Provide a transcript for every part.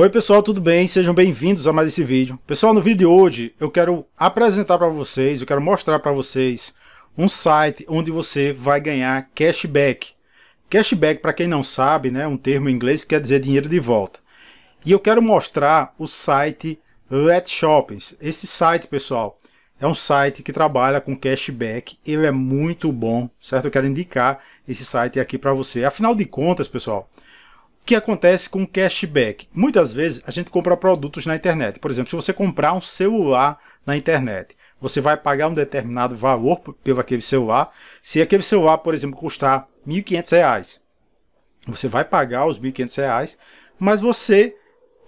Oi pessoal, tudo bem? Sejam bem-vindos a mais esse vídeo. Pessoal, no vídeo de hoje eu quero apresentar para vocês, eu quero mostrar para vocês um site onde você vai ganhar cashback. Cashback, para quem não sabe, né, é um termo em inglês que quer dizer dinheiro de volta. E eu quero mostrar o site Let Shoppings. Esse site, pessoal, é um site que trabalha com cashback, ele é muito bom, certo? Eu quero indicar esse site aqui para você. Afinal de contas, pessoal, que acontece com cashback? Muitas vezes a gente compra produtos na internet. Por exemplo, se você comprar um celular na internet, você vai pagar um determinado valor pelo aquele celular. Se aquele celular, por exemplo, custar R$ 1.500, você vai pagar os R$ 1.500, mas você,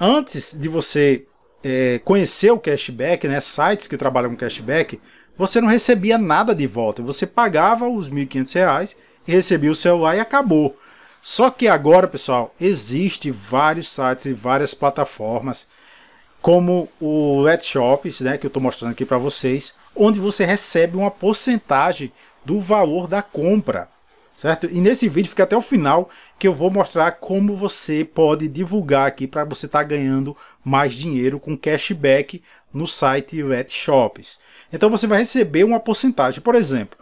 antes de você é, conhecer o cashback, né, sites que trabalham com cashback, você não recebia nada de volta. Você pagava os R$ 1.500 e recebia o celular e acabou. Só que agora, pessoal, existe vários sites e várias plataformas, como o Let Shops, né, que eu estou mostrando aqui para vocês, onde você recebe uma porcentagem do valor da compra, certo? E nesse vídeo fica até o final que eu vou mostrar como você pode divulgar aqui para você estar tá ganhando mais dinheiro com cashback no site Let Shops. Então você vai receber uma porcentagem, por exemplo,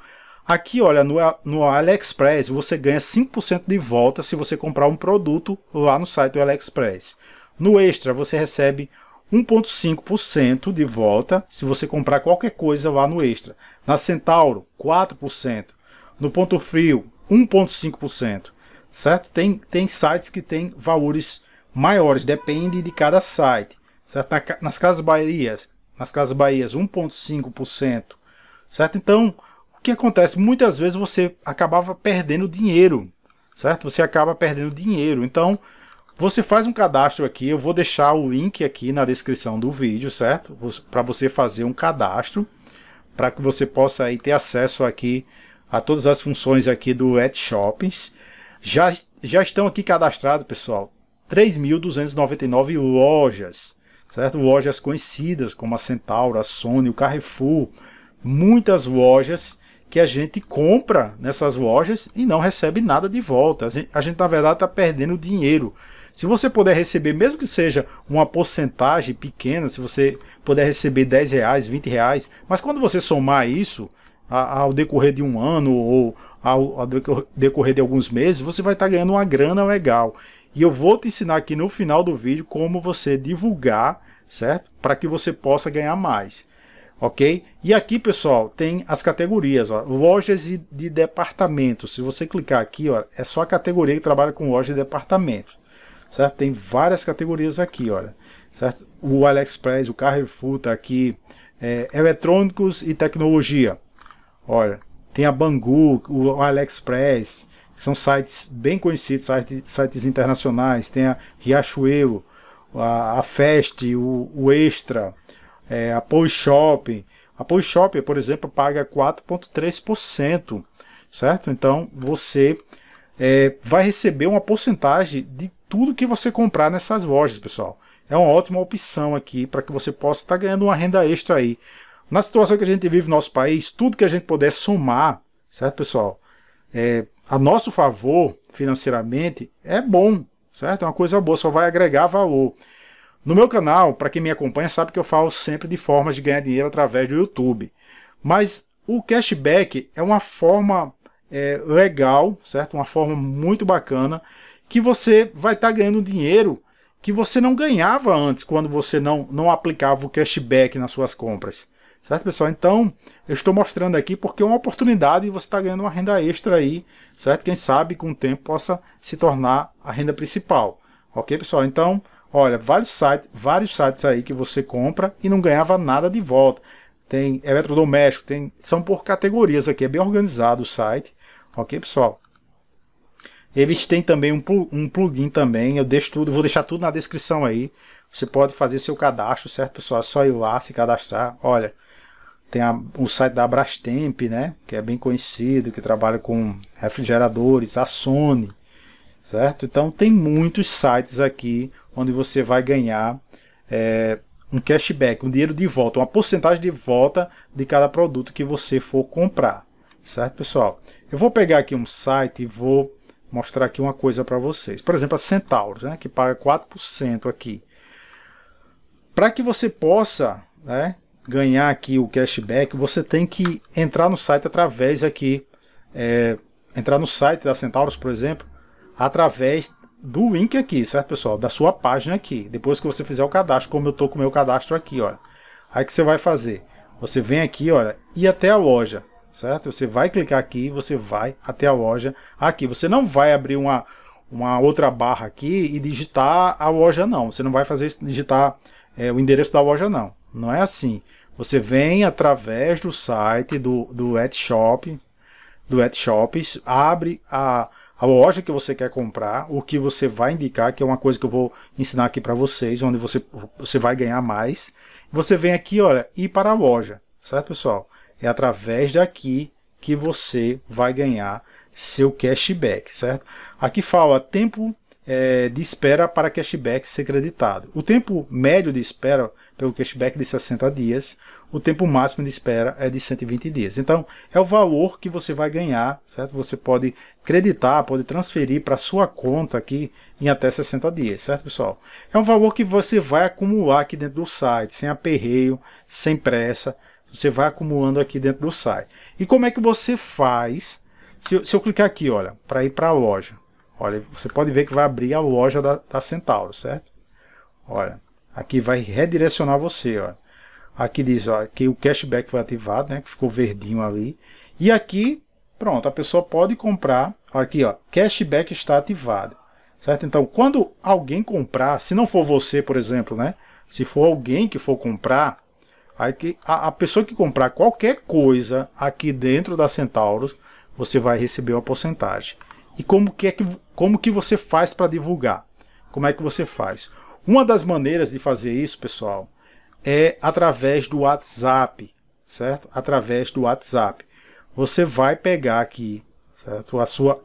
Aqui, olha, no, no AliExpress você ganha 5% de volta se você comprar um produto lá no site do AliExpress. No Extra você recebe 1,5% de volta se você comprar qualquer coisa lá no Extra. Na Centauro, 4%. No Ponto Frio, 1,5%. Certo? Tem, tem sites que têm valores maiores, depende de cada site. Certo? Nas Casas Bahias, nas Casas Bahias, 1,5%. Certo? Então, que acontece? Muitas vezes você acabava perdendo dinheiro, certo? Você acaba perdendo dinheiro. Então, você faz um cadastro aqui, eu vou deixar o link aqui na descrição do vídeo, certo? Para você fazer um cadastro, para que você possa aí ter acesso aqui a todas as funções aqui do Ad Shoppings. Já, já estão aqui cadastrados, pessoal, 3.299 lojas, certo? Lojas conhecidas como a Centauro, a Sony, o Carrefour, muitas lojas que a gente compra nessas lojas e não recebe nada de volta. A gente, a gente na verdade, está perdendo dinheiro. Se você puder receber, mesmo que seja uma porcentagem pequena, se você puder receber 10 reais, 20 reais, mas quando você somar isso ao decorrer de um ano ou ao, decorrer de alguns meses, você vai estar tá ganhando uma grana legal. E eu vou te ensinar aqui no final do vídeo como você divulgar, certo? Para que você possa ganhar mais ok? E aqui, pessoal, tem as categorias, ó, lojas de, de departamentos. Se você clicar aqui, ó, é só a categoria que trabalha com loja de departamentos, certo? Tem várias categorias aqui, olha, certo? O AliExpress, o Carrefour tá aqui, é, eletrônicos e tecnologia, olha, tem a Bangu, o AliExpress, são sites bem conhecidos, sites, sites internacionais, tem a Riachuelo, a, a Fest, o, o Extra, é, apoio shopping. Apoio shopping, por exemplo, paga 4,3%, certo? Então você é, vai receber uma porcentagem de tudo que você comprar nessas lojas, pessoal. É uma ótima opção aqui para que você possa estar tá ganhando uma renda extra aí. Na situação que a gente vive no nosso país, tudo que a gente puder somar, certo, pessoal? É, a nosso favor financeiramente é bom, certo? É uma coisa boa, só vai agregar valor. No meu canal, para quem me acompanha, sabe que eu falo sempre de formas de ganhar dinheiro através do YouTube. Mas o cashback é uma forma é, legal, certo? Uma forma muito bacana que você vai estar tá ganhando dinheiro que você não ganhava antes quando você não, não aplicava o cashback nas suas compras. Certo, pessoal? Então, eu estou mostrando aqui porque é uma oportunidade e você está ganhando uma renda extra aí, certo? Quem sabe com o tempo possa se tornar a renda principal. Ok, pessoal? Então, Olha, vários sites, vários sites aí que você compra e não ganhava nada de volta. Tem eletrodoméstico, tem, são por categorias aqui, é bem organizado o site. Ok, pessoal? Eles têm também um, um plugin também, eu deixo tudo, vou deixar tudo na descrição aí. Você pode fazer seu cadastro, certo, pessoal? É só ir lá, se cadastrar. Olha, tem a, o site da Brastemp, né? Que é bem conhecido, que trabalha com refrigeradores, a Sony, certo? Então tem muitos sites aqui onde você vai ganhar é, um cashback, um dinheiro de volta, uma porcentagem de volta de cada produto que você for comprar, certo pessoal? Eu vou pegar aqui um site e vou mostrar aqui uma coisa para vocês. Por exemplo, a Centaurus, né, que paga 4% aqui. Para que você possa né, ganhar aqui o cashback, você tem que entrar no site através aqui, é, entrar no site da Centaurus, por exemplo, através do link aqui, certo, pessoal? Da sua página aqui. Depois que você fizer o cadastro, como eu estou com o meu cadastro aqui, olha. Aí que você vai fazer? Você vem aqui, olha, e até a loja, certo? Você vai clicar aqui, você vai até a loja aqui. Você não vai abrir uma, uma outra barra aqui e digitar a loja, não. Você não vai fazer digitar é, o endereço da loja, não. Não é assim. Você vem através do site do, do AdShop, do AdShops, abre a, a loja que você quer comprar, o que você vai indicar, que é uma coisa que eu vou ensinar aqui para vocês, onde você, você vai ganhar mais. Você vem aqui, olha, e para a loja, certo, pessoal? É através daqui que você vai ganhar seu cashback, certo? Aqui fala tempo é, de espera para cashback ser creditado. O tempo médio de espera pelo cashback é de 60 dias, o tempo máximo de espera é de 120 dias. Então, é o valor que você vai ganhar, certo? Você pode creditar, pode transferir para sua conta aqui em até 60 dias, certo, pessoal? É um valor que você vai acumular aqui dentro do site, sem aperreio, sem pressa, você vai acumulando aqui dentro do site. E como é que você faz? Se, se eu clicar aqui, olha, para ir para a loja, Olha, você pode ver que vai abrir a loja da, da Centauro, certo? Olha, aqui vai redirecionar você, olha. Aqui diz ó, que o cashback foi ativado, né? Que ficou verdinho ali. E aqui, pronto, a pessoa pode comprar. Aqui, ó, cashback está ativado. Certo? Então, quando alguém comprar, se não for você, por exemplo, né? Se for alguém que for comprar, aí que a, a pessoa que comprar qualquer coisa aqui dentro da Centauros, você vai receber uma porcentagem. E como que é que como que você faz para divulgar? Como é que você faz? Uma das maneiras de fazer isso, pessoal, é através do WhatsApp, certo? Através do WhatsApp. Você vai pegar aqui, certo? A sua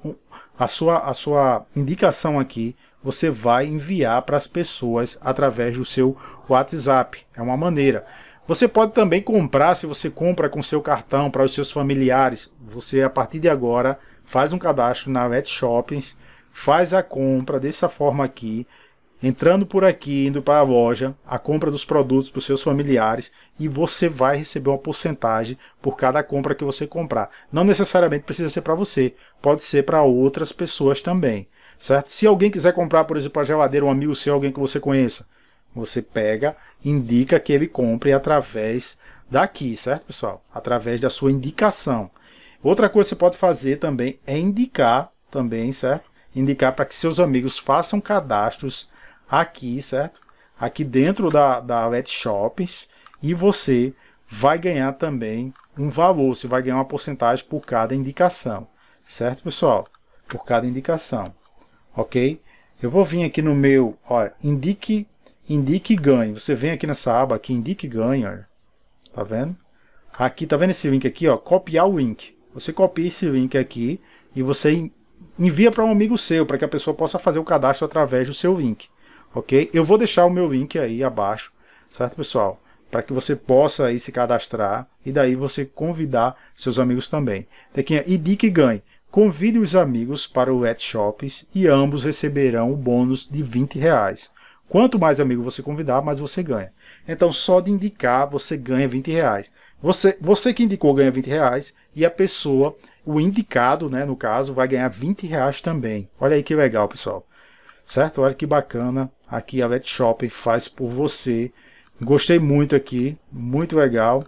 a sua a sua indicação aqui, você vai enviar para as pessoas através do seu WhatsApp. É uma maneira. Você pode também comprar, se você compra com seu cartão para os seus familiares, você a partir de agora faz um cadastro na wet Shoppings, faz a compra dessa forma aqui, entrando por aqui, indo para a loja, a compra dos produtos para os seus familiares e você vai receber uma porcentagem por cada compra que você comprar. Não necessariamente precisa ser para você, pode ser para outras pessoas também, certo? Se alguém quiser comprar, por exemplo, a geladeira, um amigo seu, alguém que você conheça, você pega, indica que ele compre através daqui, certo, pessoal? Através da sua indicação. Outra coisa que você pode fazer também é indicar também, certo? Indicar para que seus amigos façam cadastros aqui, certo? Aqui dentro da, da Let Shops e você vai ganhar também um valor, você vai ganhar uma porcentagem por cada indicação, certo pessoal? Por cada indicação, ok? Eu vou vir aqui no meu, olha, indique, indique ganho. Você vem aqui nessa aba aqui, indique ganho, olha. tá vendo? Aqui, tá vendo esse link aqui, ó, copiar o link. Você copia esse link aqui e você envia para um amigo seu, para que a pessoa possa fazer o cadastro através do seu link. Ok? Eu vou deixar o meu link aí abaixo, certo, pessoal? Para que você possa aí se cadastrar e daí você convidar seus amigos também. Tequinha, e dica e ganhe. Convide os amigos para o Let's Shops e ambos receberão o bônus de 20 reais. Quanto mais amigo você convidar, mais você ganha. Então só de indicar você ganha 20 reais. Você, você que indicou ganha 20 reais e a pessoa, o indicado, né, no caso, vai ganhar 20 reais também. Olha aí que legal, pessoal. Certo? Olha que bacana. Aqui a Let Shop faz por você. Gostei muito aqui, muito legal.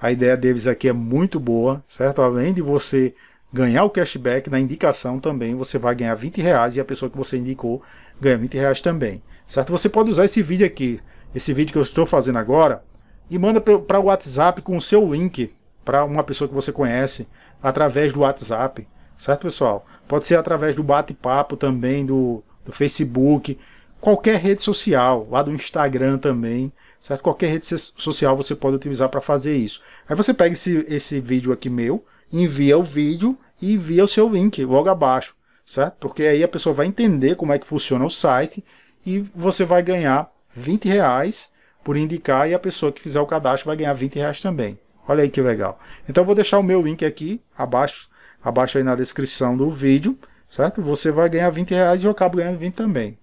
A ideia deles aqui é muito boa, certo? Além de você ganhar o cashback na indicação também, você vai ganhar 20 reais e a pessoa que você indicou ganha 20 reais também, certo? Você pode usar esse vídeo aqui esse vídeo que eu estou fazendo agora e manda para o WhatsApp com o seu link para uma pessoa que você conhece através do WhatsApp, certo, pessoal? Pode ser através do bate-papo também, do, do Facebook, qualquer rede social, lá do Instagram também, certo? Qualquer rede social você pode utilizar para fazer isso. Aí você pega esse, esse vídeo aqui meu, envia o vídeo e envia o seu link logo abaixo, certo? Porque aí a pessoa vai entender como é que funciona o site e você vai ganhar 20 reais por indicar e a pessoa que fizer o cadastro vai ganhar 20 reais também. Olha aí que legal. Então vou deixar o meu link aqui abaixo, abaixo aí na descrição do vídeo, certo? Você vai ganhar 20 reais e eu acabo ganhando 20 também.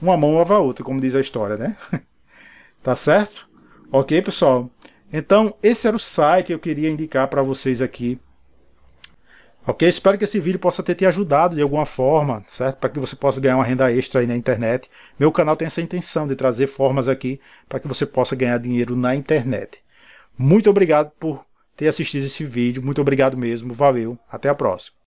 Uma mão lava a outra, como diz a história, né? tá certo? Ok, pessoal? Então, esse era o site que eu queria indicar para vocês aqui Ok? Espero que esse vídeo possa ter te ajudado de alguma forma, certo? Para que você possa ganhar uma renda extra aí na internet. Meu canal tem essa intenção de trazer formas aqui para que você possa ganhar dinheiro na internet. Muito obrigado por ter assistido esse vídeo. Muito obrigado mesmo. Valeu. Até a próxima.